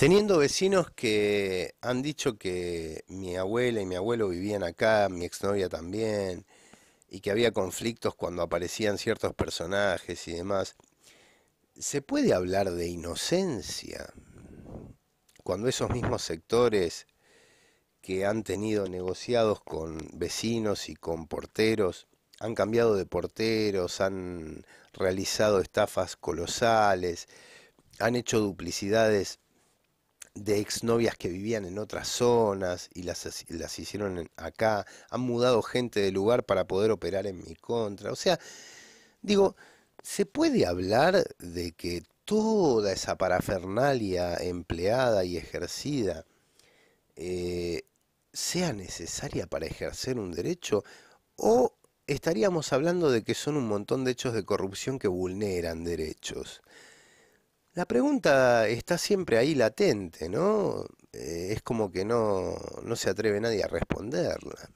Teniendo vecinos que han dicho que mi abuela y mi abuelo vivían acá, mi exnovia también, y que había conflictos cuando aparecían ciertos personajes y demás, ¿se puede hablar de inocencia cuando esos mismos sectores que han tenido negociados con vecinos y con porteros, han cambiado de porteros, han realizado estafas colosales, han hecho duplicidades de exnovias que vivían en otras zonas y las, las hicieron acá, han mudado gente de lugar para poder operar en mi contra. O sea, digo, ¿se puede hablar de que toda esa parafernalia empleada y ejercida eh, sea necesaria para ejercer un derecho? ¿O estaríamos hablando de que son un montón de hechos de corrupción que vulneran derechos? La pregunta está siempre ahí latente, ¿no? Eh, es como que no, no se atreve nadie a responderla.